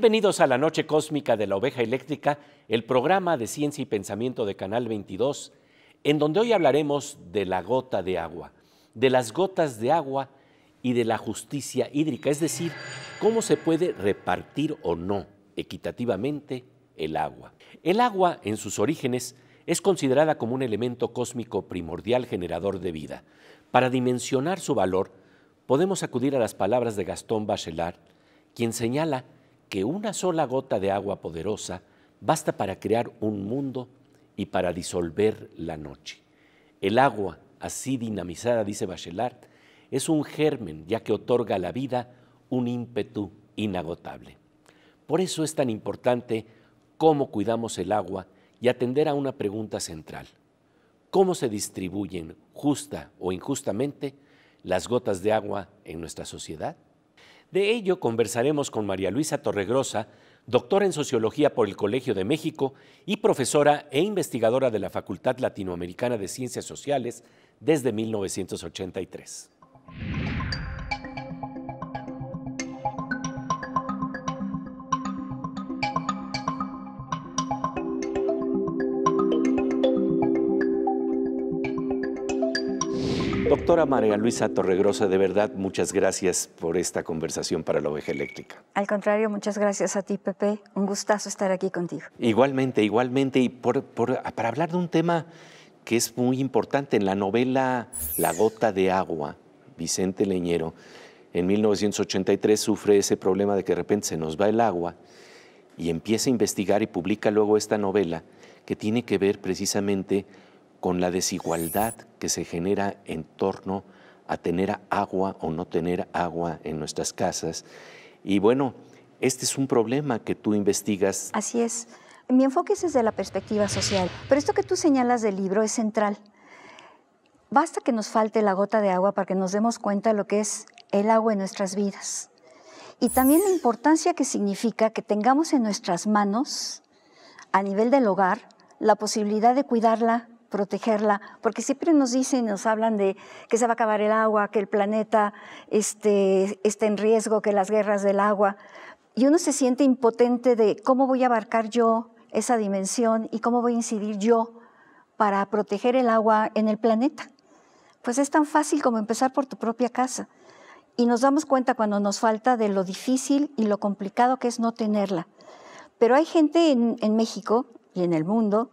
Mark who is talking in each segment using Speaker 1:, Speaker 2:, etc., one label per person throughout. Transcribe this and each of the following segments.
Speaker 1: Bienvenidos a la Noche Cósmica de la Oveja Eléctrica, el programa de ciencia y pensamiento de Canal 22, en donde hoy hablaremos de la gota de agua, de las gotas de agua y de la justicia hídrica, es decir, cómo se puede repartir o no equitativamente el agua. El agua, en sus orígenes, es considerada como un elemento cósmico primordial generador de vida. Para dimensionar su valor, podemos acudir a las palabras de Gastón Bachelard, quien señala que una sola gota de agua poderosa basta para crear un mundo y para disolver la noche. El agua, así dinamizada, dice Bachelard, es un germen ya que otorga a la vida un ímpetu inagotable. Por eso es tan importante cómo cuidamos el agua y atender a una pregunta central. ¿Cómo se distribuyen, justa o injustamente, las gotas de agua en nuestra sociedad? De ello conversaremos con María Luisa Torregrosa, doctora en Sociología por el Colegio de México y profesora e investigadora de la Facultad Latinoamericana de Ciencias Sociales desde 1983. Doctora María Luisa Torregrosa, de verdad, muchas gracias por esta conversación para la oveja eléctrica.
Speaker 2: Al contrario, muchas gracias a ti, Pepe. Un gustazo estar aquí contigo.
Speaker 1: Igualmente, igualmente. Y para hablar de un tema que es muy importante, en la novela La gota de agua, Vicente Leñero, en 1983 sufre ese problema de que de repente se nos va el agua y empieza a investigar y publica luego esta novela que tiene que ver precisamente con con la desigualdad que se genera en torno a tener agua o no tener agua en nuestras casas. Y bueno, este es un problema que tú investigas.
Speaker 2: Así es. Mi enfoque es desde la perspectiva social, pero esto que tú señalas del libro es central. Basta que nos falte la gota de agua para que nos demos cuenta de lo que es el agua en nuestras vidas. Y también la importancia que significa que tengamos en nuestras manos, a nivel del hogar, la posibilidad de cuidarla, protegerla, porque siempre nos dicen, nos hablan de que se va a acabar el agua, que el planeta este, está en riesgo, que las guerras del agua, y uno se siente impotente de cómo voy a abarcar yo esa dimensión y cómo voy a incidir yo para proteger el agua en el planeta. Pues es tan fácil como empezar por tu propia casa. Y nos damos cuenta cuando nos falta de lo difícil y lo complicado que es no tenerla. Pero hay gente en México y en el mundo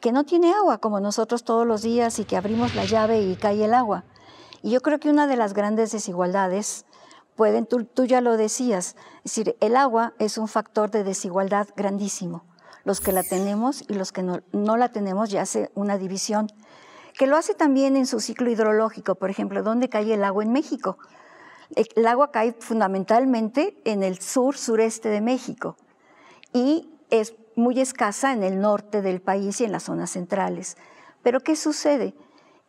Speaker 2: que no tiene agua como nosotros todos los días y que abrimos la llave y cae el agua. Y yo creo que una de las grandes desigualdades, pueden, tú, ya lo decías, es decir, el agua es un factor de desigualdad grandísimo. Los que la tenemos y los que no, la tenemos ya hace una división, que lo hace también en su ciclo hidrológico, por ejemplo, ¿dónde cae el agua en México. El agua cae fundamentalmente en el sur, sureste de México. Y es muy escasa en el norte del país y en las zonas centrales. Pero ¿qué sucede?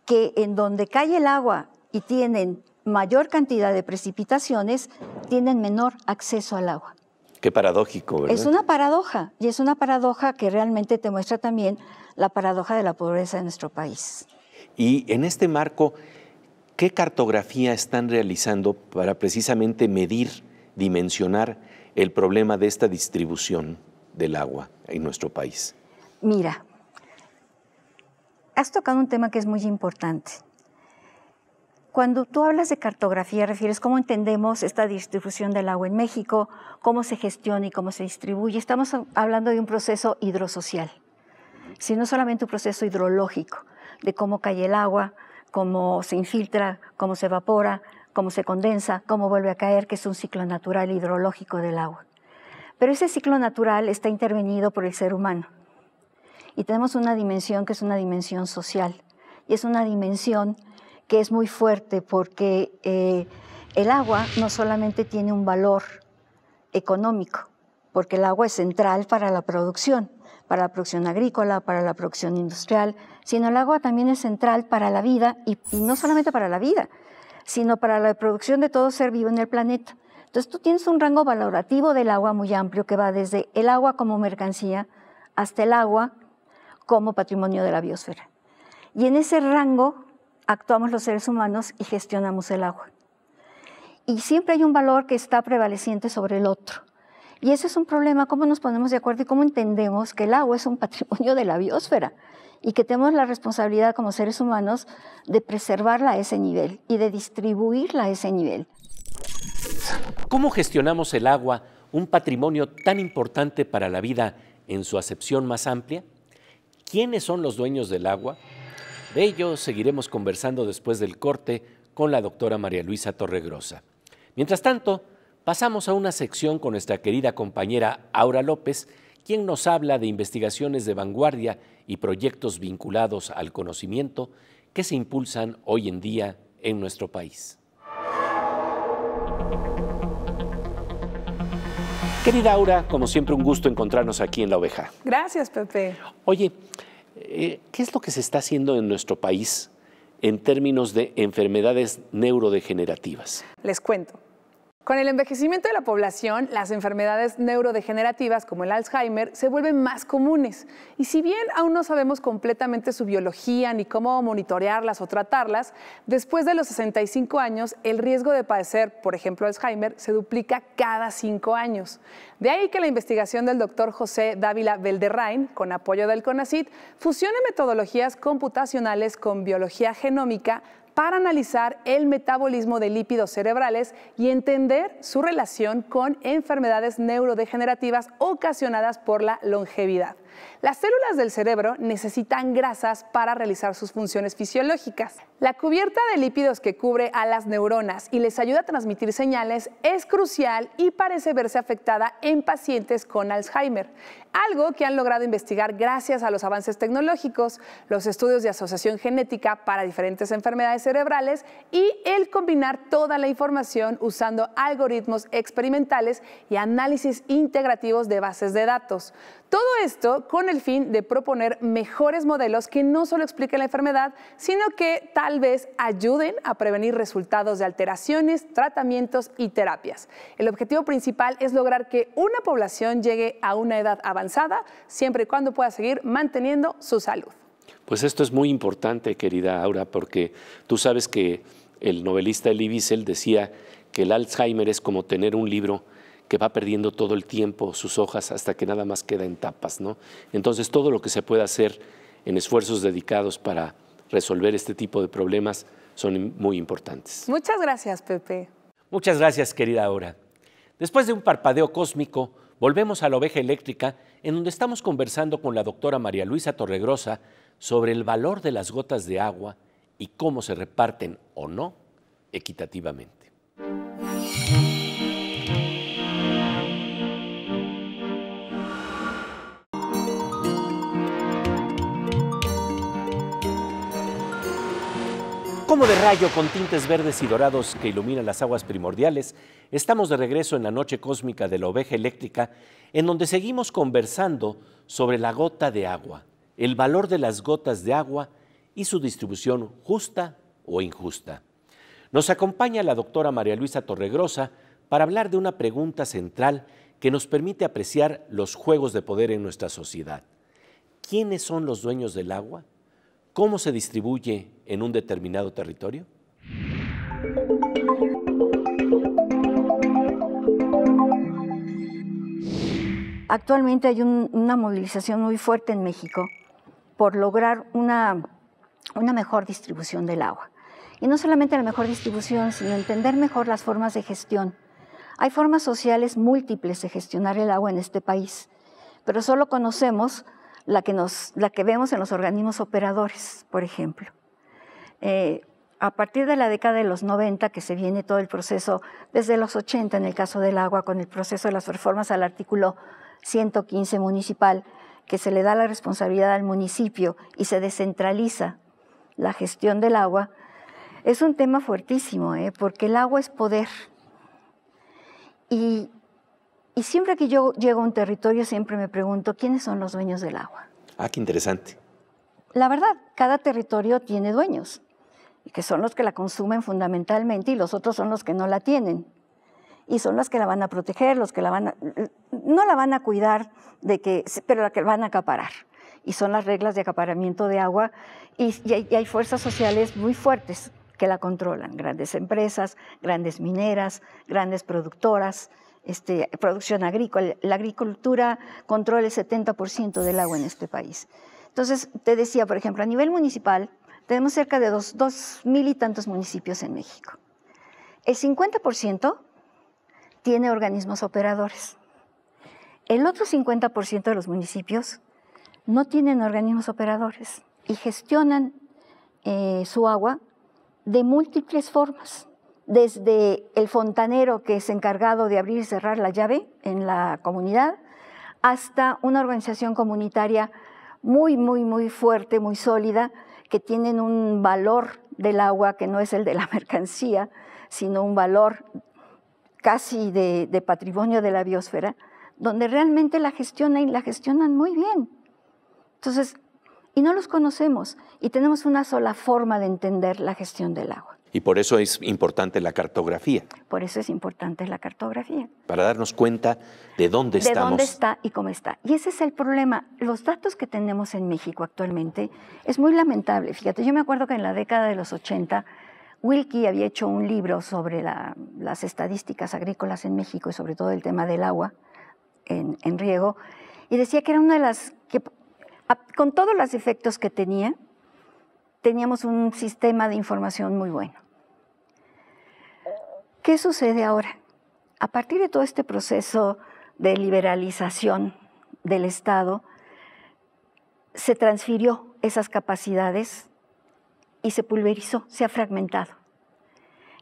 Speaker 2: Que en donde cae el agua y tienen mayor cantidad de precipitaciones, tienen menor acceso al agua.
Speaker 1: Qué paradójico, ¿verdad? Es una
Speaker 2: paradoja, y es una paradoja que realmente te muestra también la paradoja de la pobreza de nuestro país.
Speaker 1: Y en este marco, ¿qué cartografía están realizando para precisamente medir, dimensionar el problema de esta distribución? del agua en nuestro país?
Speaker 2: Mira, has tocado un tema que es muy importante. Cuando tú hablas de cartografía, refieres cómo entendemos esta distribución del agua en México, cómo se gestiona y cómo se distribuye. Estamos hablando de un proceso hidrosocial, sino solamente un proceso hidrológico, de cómo cae el agua, cómo se infiltra, cómo se evapora, cómo se condensa, cómo vuelve a caer, que es un ciclo natural hidrológico del agua. Pero ese ciclo natural está intervenido por el ser humano. Y tenemos una dimensión que es una dimensión social. Y es una dimensión que es muy fuerte porque eh, el agua no solamente tiene un valor económico, porque el agua es central para la producción, para la producción agrícola, para la producción industrial, sino el agua también es central para la vida y no solamente para la vida, sino para la producción de todo ser vivo en el planeta. Entonces tú tienes un rango valorativo del agua muy amplio que va desde el agua como mercancía hasta el agua como patrimonio de la biosfera. Y en ese rango actuamos los seres humanos y gestionamos el agua. Y siempre hay un valor que está prevaleciente sobre el otro. Y ese es un problema, cómo nos ponemos de acuerdo y cómo entendemos que el agua es un patrimonio de la biosfera y que tenemos la responsabilidad como seres humanos de preservarla a ese nivel y de distribuirla a ese nivel.
Speaker 1: ¿Cómo gestionamos el agua, un patrimonio tan importante para la vida en su acepción más amplia? ¿Quiénes son los dueños del agua? De ello seguiremos conversando después del corte con la doctora María Luisa Torregrosa. Mientras tanto, pasamos a una sección con nuestra querida compañera Aura López, quien nos habla de investigaciones de vanguardia y proyectos vinculados al conocimiento que se impulsan hoy en día en nuestro país. Querida Aura, como siempre, un gusto encontrarnos aquí en La Oveja.
Speaker 3: Gracias, Pepe. Oye,
Speaker 1: eh, ¿qué es lo que se está haciendo en nuestro país en términos de enfermedades neurodegenerativas?
Speaker 3: Les cuento. Con el envejecimiento de la población, las enfermedades neurodegenerativas como el Alzheimer se vuelven más comunes. Y si bien aún no sabemos completamente su biología ni cómo monitorearlas o tratarlas, después de los 65 años el riesgo de padecer, por ejemplo, Alzheimer se duplica cada cinco años. De ahí que la investigación del doctor José Dávila Belderrain, con apoyo del CONACIT, fusione metodologías computacionales con biología genómica para analizar el metabolismo de lípidos cerebrales y entender su relación con enfermedades neurodegenerativas ocasionadas por la longevidad. Las células del cerebro necesitan grasas para realizar sus funciones fisiológicas. La cubierta de lípidos que cubre a las neuronas y les ayuda a transmitir señales es crucial y parece verse afectada en pacientes con Alzheimer, algo que han logrado investigar gracias a los avances tecnológicos, los estudios de asociación genética para diferentes enfermedades cerebrales y el combinar toda la información usando algoritmos experimentales y análisis integrativos de bases de datos. Todo esto con el fin de proponer mejores modelos que no solo expliquen la enfermedad, sino que tal vez ayuden a prevenir resultados de alteraciones, tratamientos y terapias. El objetivo principal es lograr que una población llegue a una edad avanzada siempre y cuando pueda seguir manteniendo su salud.
Speaker 1: Pues esto es muy importante, querida Aura, porque tú sabes que el novelista Elie Wiesel decía que el Alzheimer es como tener un libro que va perdiendo todo el tiempo sus hojas hasta que nada más queda en tapas. ¿no? Entonces, todo lo que se pueda hacer en esfuerzos dedicados para resolver este tipo de problemas son muy importantes.
Speaker 3: Muchas gracias, Pepe.
Speaker 1: Muchas gracias, querida Aura. Después de un parpadeo cósmico, volvemos a la oveja eléctrica, en donde estamos conversando con la doctora María Luisa Torregrosa sobre el valor de las gotas de agua y cómo se reparten o no equitativamente. Como de rayo con tintes verdes y dorados que iluminan las aguas primordiales, estamos de regreso en la noche cósmica de la oveja eléctrica, en donde seguimos conversando sobre la gota de agua, el valor de las gotas de agua y su distribución justa o injusta. Nos acompaña la doctora María Luisa Torregrosa para hablar de una pregunta central que nos permite apreciar los juegos de poder en nuestra sociedad. ¿Quiénes son los dueños del agua? cómo se distribuye en un determinado territorio?
Speaker 2: Actualmente hay una movilización muy fuerte en México por lograr una, una mejor distribución del agua. Y no solamente la mejor distribución, sino entender mejor las formas de gestión. Hay formas sociales múltiples de gestionar el agua en este país, pero solo conocemos la que, nos, la que vemos en los organismos operadores, por ejemplo. Eh, a partir de la década de los 90, que se viene todo el proceso, desde los 80 en el caso del agua, con el proceso de las reformas al artículo 115 municipal, que se le da la responsabilidad al municipio y se descentraliza la gestión del agua, es un tema fuertísimo, ¿eh? porque el agua es poder. Y y siempre que yo llego a un territorio, siempre me pregunto, ¿quiénes son los dueños del agua?
Speaker 1: Ah, qué interesante.
Speaker 2: La verdad, cada territorio tiene dueños, que son los que la consumen fundamentalmente y los otros son los que no la tienen. Y son los que la van a proteger, los que la van a, no la van a cuidar, de que, pero la que van a acaparar y son las reglas de acaparamiento de agua y, hay, fuerzas sociales muy fuertes que la controlan, grandes empresas, grandes mineras, grandes productoras, este, producción agrícola. La agricultura controla el 70% del agua en este país. Entonces, te decía, por ejemplo, a nivel municipal, tenemos cerca de dos, mil y tantos municipios en México. El 50% tiene organismos operadores. El otro 50% de los municipios no tienen organismos operadores y gestionan eh, su agua de múltiples formas desde el fontanero que es encargado de abrir y cerrar la llave en la comunidad, hasta una organización comunitaria muy, muy, muy fuerte, muy sólida, que tienen un valor del agua que no es el de la mercancía, sino un valor casi de, patrimonio de la biosfera, donde realmente la gestionan y la gestionan muy bien. Entonces, y no los conocemos y tenemos una sola forma de entender la gestión del agua.
Speaker 1: Y por eso es importante la cartografía.
Speaker 2: Por eso es importante la cartografía.
Speaker 1: Para darnos cuenta de dónde estamos. De dónde está
Speaker 2: y cómo está. Y ese es el problema. Los datos que tenemos en México actualmente es muy lamentable. Fíjate, yo me acuerdo que en la década de los 80 Wilkie había hecho un libro sobre las estadísticas agrícolas en México y sobre todo el tema del agua en, en riego, y decía que era una de las que, con todos los efectos que tenía, teníamos un sistema de información muy bueno. ¿Qué sucede ahora? A partir de todo este proceso de liberalización del Estado, se transfirió esas capacidades y se pulverizó, se ha fragmentado.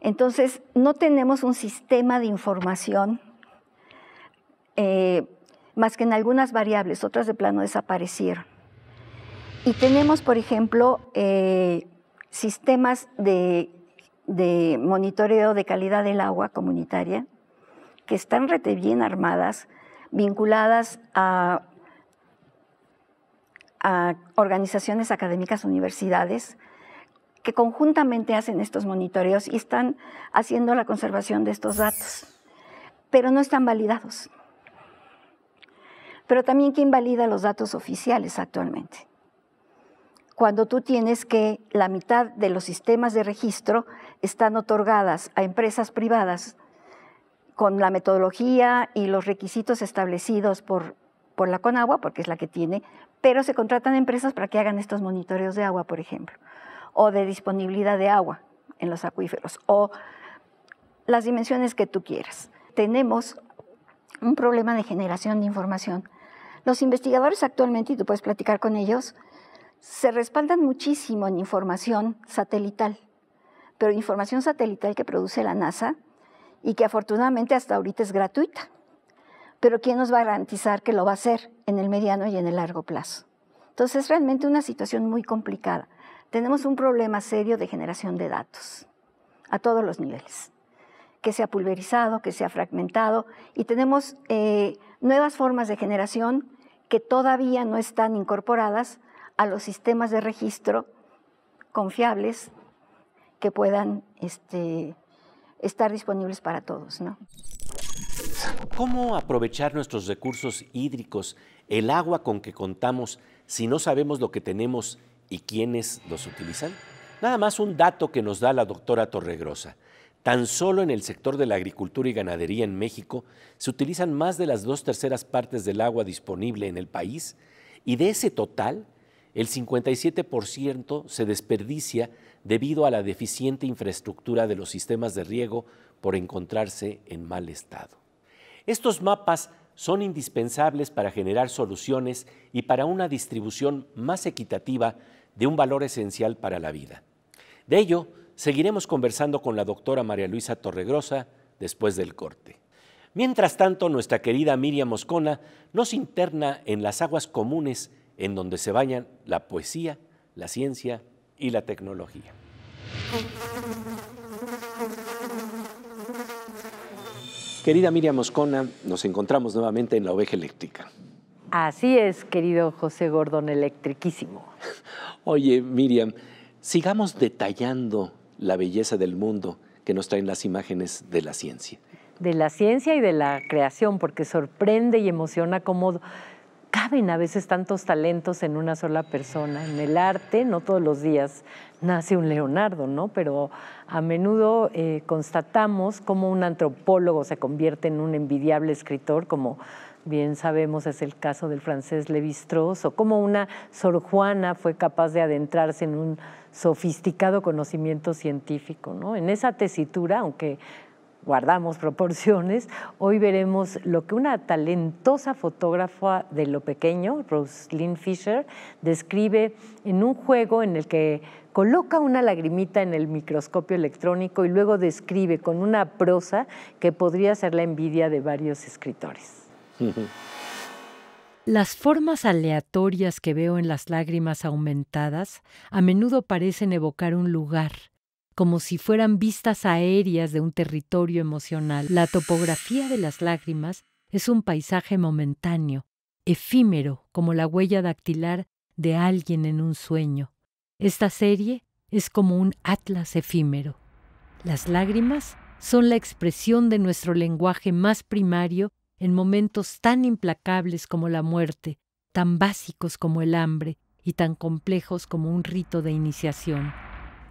Speaker 2: Entonces, no tenemos un sistema de información eh, más que en algunas variables, otras de plano desaparecieron. Y tenemos, por ejemplo, eh, sistemas de, monitoreo de calidad del agua comunitaria que están rete bien armadas, vinculadas a, a organizaciones académicas, universidades, que conjuntamente hacen estos monitoreos y están haciendo la conservación de estos datos, pero no están validados. Pero también, que valida los datos oficiales actualmente? cuando tú tienes que la mitad de los sistemas de registro están otorgadas a empresas privadas con la metodología y los requisitos establecidos por, la Conagua, porque es la que tiene, pero se contratan empresas para que hagan estos monitoreos de agua, por ejemplo, o de disponibilidad de agua en los acuíferos, o las dimensiones que tú quieras. Tenemos un problema de generación de información. Los investigadores actualmente, y tú puedes platicar con ellos, se respaldan muchísimo en información satelital, pero información satelital que produce la NASA y que afortunadamente hasta ahorita es gratuita. Pero ¿quién nos va a garantizar que lo va a hacer en el mediano y en el largo plazo? Entonces es realmente una situación muy complicada. Tenemos un problema serio de generación de datos a todos los niveles, que se ha pulverizado, que se ha fragmentado y tenemos eh, nuevas formas de generación que todavía no están incorporadas a los sistemas de registro confiables que puedan este, estar disponibles para todos.
Speaker 1: ¿Cómo aprovechar nuestros recursos hídricos, el agua con que contamos, si no sabemos lo que tenemos y quiénes los utilizan? Nada más un dato que nos da la doctora Torregrosa. Tan solo en el sector de la agricultura y ganadería en México se utilizan más de las dos terceras partes del agua disponible en el país y de ese total, el 57% se desperdicia debido a la deficiente infraestructura de los sistemas de riego por encontrarse en mal estado. Estos mapas son indispensables para generar soluciones y para una distribución más equitativa de un valor esencial para la vida. De ello, seguiremos conversando con la doctora María Luisa Torregrosa después del corte. Mientras tanto, nuestra querida Miriam Moscona nos interna en las aguas comunes en donde se bañan la poesía, la ciencia y la tecnología. Querida Miriam Moscona, nos encontramos nuevamente en la oveja eléctrica.
Speaker 4: Así es, querido José Gordón electriquísimo.
Speaker 1: Oye, Miriam, sigamos detallando la belleza del mundo que nos traen las imágenes de la ciencia.
Speaker 4: De la ciencia y de la creación, porque sorprende y emociona cómo saben a veces tantos talentos en una sola persona. En el arte, no todos los días nace un Leonardo, ¿no? Pero a menudo eh, constatamos cómo un antropólogo se convierte en un envidiable escritor, como bien sabemos es el caso del francés Lévi-Strauss, o cómo una Sor Juana fue capaz de adentrarse en un sofisticado conocimiento científico. ¿no? En esa tesitura, aunque guardamos proporciones, hoy veremos lo que una talentosa fotógrafa de lo pequeño, Roslyn Fisher, describe en un juego en el que coloca una lagrimita en el microscopio electrónico y luego describe con una prosa que podría ser la envidia de varios escritores. Las formas aleatorias que veo en las lágrimas aumentadas a menudo parecen evocar un lugar, como si fueran vistas aéreas de un territorio emocional. La topografía de las lágrimas es un paisaje momentáneo, efímero, como la huella dactilar de alguien en un sueño. Esta serie es como un atlas efímero. Las lágrimas son la expresión de nuestro lenguaje más primario en momentos tan implacables como la muerte, tan básicos como el hambre y tan complejos como un rito de iniciación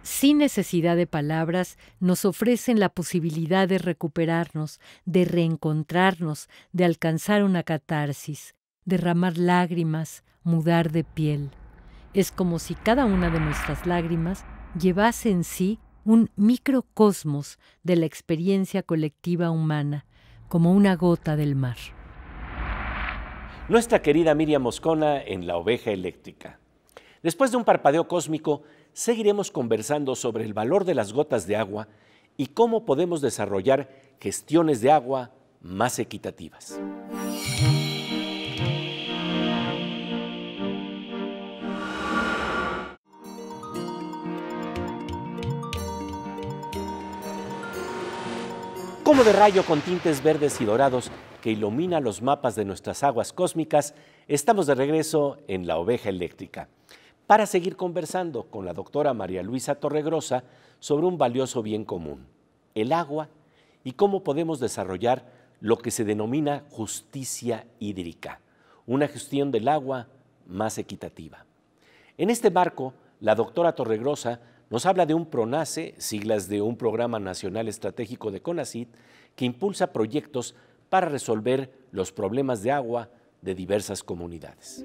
Speaker 4: sin necesidad de palabras, nos ofrecen la posibilidad de recuperarnos, de reencontrarnos, de alcanzar una catarsis, derramar lágrimas, mudar de piel. Es como si cada una de nuestras lágrimas llevase en sí un microcosmos de la experiencia colectiva humana, como una gota del mar.
Speaker 1: Nuestra querida Miriam Moscona en La oveja eléctrica. Después de un parpadeo cósmico, seguiremos conversando sobre el valor de las gotas de agua y cómo podemos desarrollar gestiones de agua más equitativas. Como de rayo con tintes verdes y dorados que ilumina los mapas de nuestras aguas cósmicas, estamos de regreso en La Oveja Eléctrica para seguir conversando con la doctora María Luisa Torregrosa sobre un valioso bien común, el agua, y cómo podemos desarrollar lo que se denomina justicia hídrica, una gestión del agua más equitativa. En este marco, la doctora Torregrosa nos habla de un PRONACE, siglas de un Programa Nacional Estratégico de CONACYT, que impulsa proyectos para resolver los problemas de agua de diversas comunidades.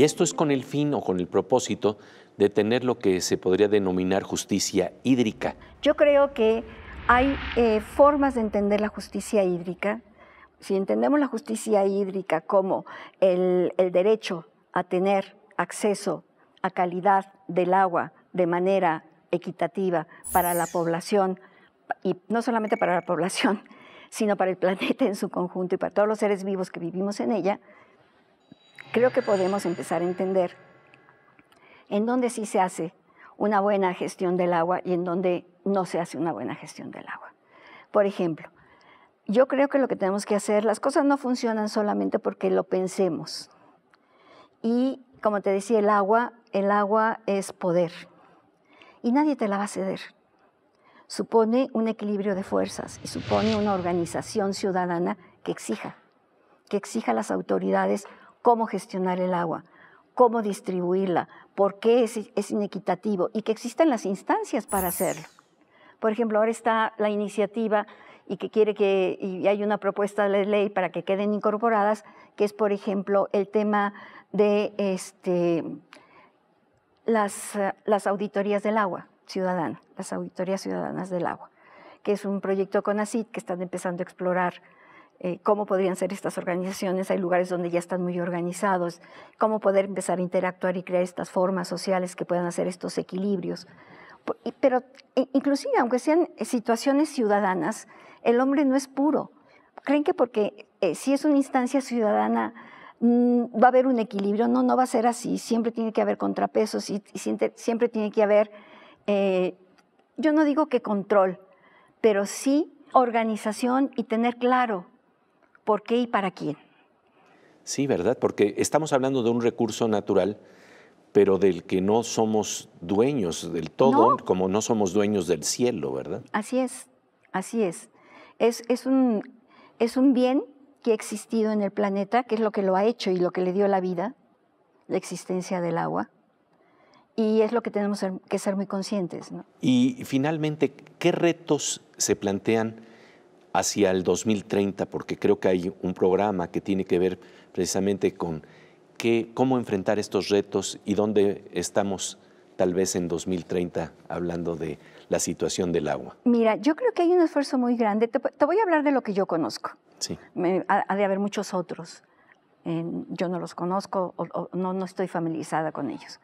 Speaker 1: Y esto es con el fin o con el propósito de tener lo que se podría denominar justicia hídrica.
Speaker 2: Yo creo que hay eh, formas de entender la justicia hídrica. Si entendemos la justicia hídrica como el derecho a tener acceso a calidad del agua de manera equitativa para la población, y no solamente para la población, sino para el planeta en su conjunto y para todos los seres vivos que vivimos en ella, creo que podemos empezar a entender en dónde sí se hace una buena gestión del agua y en dónde no se hace una buena gestión del agua. Por ejemplo, yo creo que lo que tenemos que hacer, las cosas no funcionan solamente porque lo pensemos. Y como te decía, el agua, el agua es poder. Y nadie te la va a ceder. Supone un equilibrio de fuerzas y supone una organización ciudadana que exija, que exija a las autoridades cómo gestionar el agua, cómo distribuirla, por qué es, inequitativo y que existan las instancias para hacerlo. Por ejemplo, ahora está la iniciativa y que quiere que, hay una propuesta de ley para que queden incorporadas, que es, por ejemplo, el tema de este, las, auditorías del agua ciudadana, las auditorías ciudadanas del agua, que es un proyecto con ACID que están empezando a explorar eh, cómo podrían ser estas organizaciones. Hay lugares donde ya están muy organizados, cómo poder empezar a interactuar y crear estas formas sociales que puedan hacer estos equilibrios. Pero e, inclusive, aunque sean situaciones ciudadanas, el hombre no es puro. Creen que porque eh, si es una instancia ciudadana mm, va a haber un equilibrio. No, no va a ser así. Siempre tiene que haber contrapesos y, siempre, tiene que haber, eh, yo no digo que control, pero sí organización y tener claro ¿Por qué y para quién?
Speaker 1: Sí, ¿verdad? Porque estamos hablando de un recurso natural, pero del que no somos dueños del todo, como no somos dueños del cielo, ¿verdad?
Speaker 2: Así es, así es. Es, un, es un bien que ha existido en el planeta, que es lo que lo ha hecho y lo que le dio la vida, la existencia del agua. Y es lo que tenemos que ser muy conscientes.
Speaker 1: Y finalmente, ¿qué retos se plantean hacia el 2030, porque creo que hay un programa que tiene que ver precisamente con cómo enfrentar estos retos y dónde estamos tal vez en 2030 hablando de la situación del agua?
Speaker 2: Mira, yo creo que hay un esfuerzo muy grande. Te, voy a hablar de lo que yo conozco. Sí. ha, de haber muchos otros. yo no los conozco o, no, no estoy familiarizada con ellos.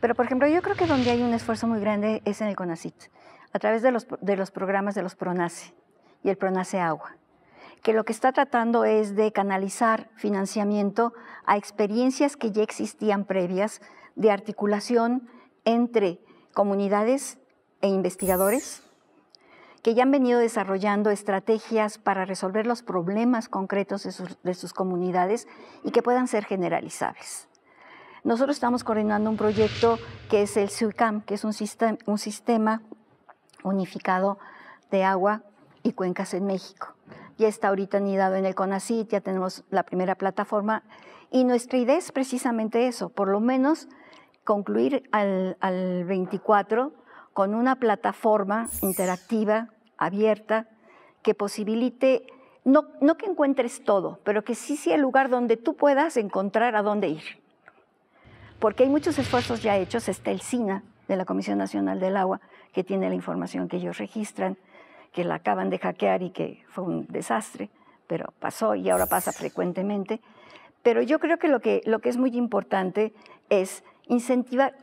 Speaker 2: Pero, por ejemplo, yo creo que donde hay un esfuerzo muy grande es en el CONACIT, a través de los, de los programas de los PRONACE y el Pronace Agua, que lo que está tratando es de canalizar financiamiento a experiencias que ya existían previas de articulación entre comunidades e investigadores que ya han venido desarrollando estrategias para resolver los problemas concretos de sus, comunidades y que puedan ser generalizables. Nosotros estamos coordinando un proyecto que es el SUICAM, que es un sistema unificado de agua y cuencas en México. Ya está ahorita anidado en el CONACIT, ya tenemos la primera plataforma y nuestra idea es precisamente eso, por lo menos concluir al, 24 con una plataforma interactiva, abierta, que posibilite, no, no que encuentres todo, pero que sí sea el lugar donde tú puedas encontrar a dónde ir. Porque hay muchos esfuerzos ya hechos, está el SINA de la Comisión Nacional del Agua, que tiene la información que ellos registran, que la acaban de hackear y que fue un desastre, pero pasó y ahora pasa frecuentemente. Pero yo creo que lo que, lo que es muy importante es incentivar,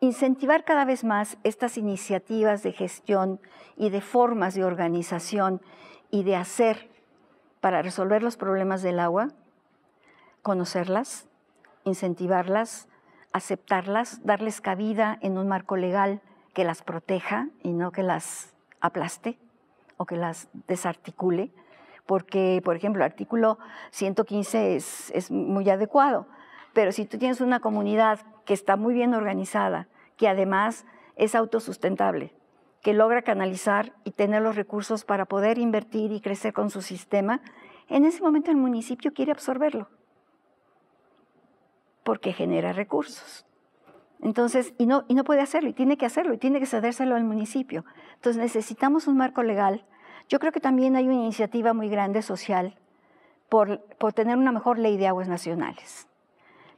Speaker 2: incentivar cada vez más estas iniciativas de gestión y de formas de organización y de hacer para resolver los problemas del agua, conocerlas, incentivarlas, aceptarlas, darles cabida en un marco legal que las proteja y no que las aplaste o que las desarticule, porque, por ejemplo, el artículo 115 es, es muy adecuado, pero si tú tienes una comunidad que está muy bien organizada, que además es autosustentable, que logra canalizar y tener los recursos para poder invertir y crecer con su sistema, en ese momento el municipio quiere absorberlo, porque genera recursos. Entonces, y no, puede hacerlo, y tiene que hacerlo, y tiene que cedérselo al municipio. Entonces, necesitamos un marco legal. Yo creo que también hay una iniciativa muy grande social por, tener una mejor ley de aguas nacionales,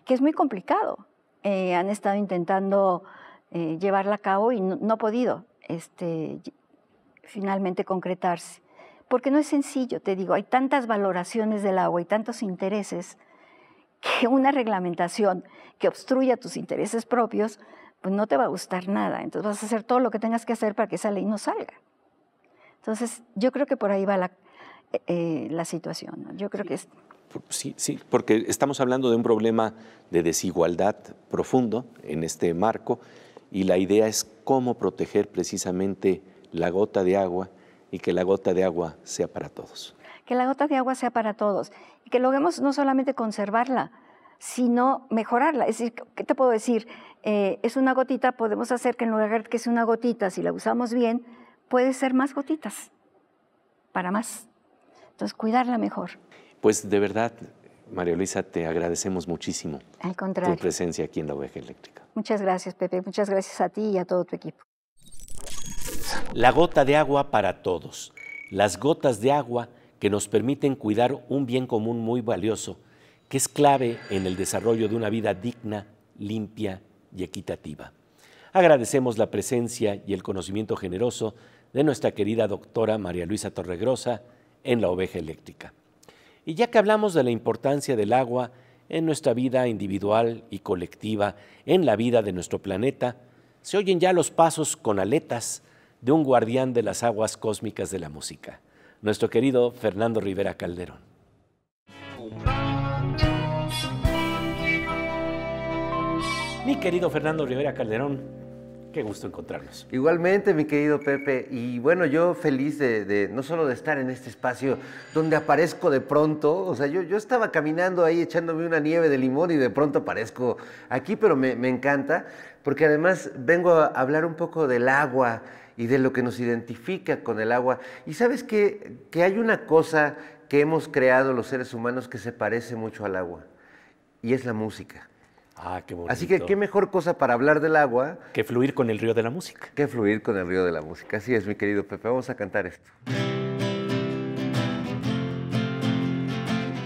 Speaker 2: que es muy complicado. Eh, han estado intentando eh, llevarla a cabo y no, ha podido este, finalmente concretarse. Porque no es sencillo, te digo, hay tantas valoraciones del agua y tantos intereses que una reglamentación que obstruya tus intereses propios, pues no te va a gustar nada. Entonces vas a hacer todo lo que tengas que hacer para que esa ley no salga. Entonces yo creo que por ahí va la, eh, eh, situación. Yo creo que
Speaker 1: Sí, sí, porque estamos hablando de un problema de desigualdad profundo en este marco y la idea es cómo proteger precisamente la gota de agua y que la gota de agua sea para todos
Speaker 2: que la gota de agua sea para todos y que logremos no solamente conservarla, sino mejorarla. Es decir, ¿qué te puedo decir? Eh, es una gotita, podemos hacer que en lugar que sea una gotita, si la usamos bien, puede ser más gotitas, para más. Entonces, cuidarla mejor.
Speaker 1: Pues de verdad, María Luisa, te agradecemos muchísimo Al tu presencia aquí en la Oveja Eléctrica.
Speaker 2: Muchas gracias, Pepe. Muchas gracias a ti y a todo tu equipo.
Speaker 1: La gota de agua para todos. Las gotas de agua que nos permiten cuidar un bien común muy valioso, que es clave en el desarrollo de una vida digna, limpia y equitativa. Agradecemos la presencia y el conocimiento generoso de nuestra querida doctora María Luisa Torregrosa en la oveja eléctrica. Y ya que hablamos de la importancia del agua en nuestra vida individual y colectiva, en la vida de nuestro planeta, se oyen ya los pasos con aletas de un guardián de las aguas cósmicas de la música nuestro querido Fernando Rivera Calderón. Mi querido Fernando Rivera Calderón,
Speaker 5: Qué gusto encontrarnos. Igualmente, mi querido Pepe. Y bueno, yo feliz de, no solo de estar en este espacio donde aparezco de pronto. O sea, yo, yo estaba caminando ahí echándome una nieve de limón y de pronto aparezco aquí, pero me, me encanta porque además vengo a hablar un poco del agua y de lo que nos identifica con el agua. Y sabes que, hay una cosa que hemos creado los seres humanos que se parece mucho al agua, y es la música. Ah, qué bonito. Así que qué mejor cosa para hablar del agua. Que fluir con el río de la música. Que fluir con el río de la música. Así es, mi querido Pepe. Vamos a cantar esto.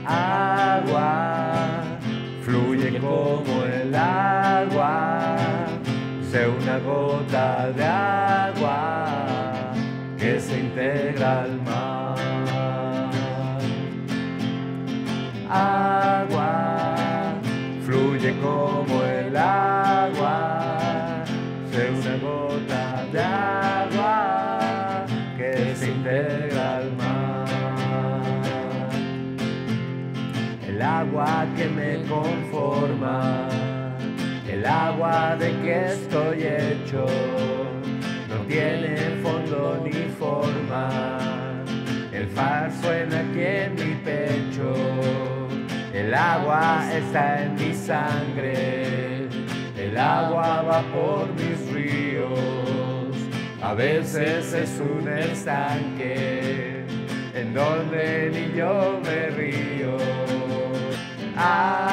Speaker 5: Agua, fluye como el agua, sé una gota de agua que se integra al mar. Agua fluye como el agua, se una gota de agua que se integra al mar. El agua que me conforma, el agua de que estoy hecho el far suena aquí en mi pecho, el agua está en mi sangre, el agua va por mis ríos. A veces es un estanque en donde ni yo me río. Ah,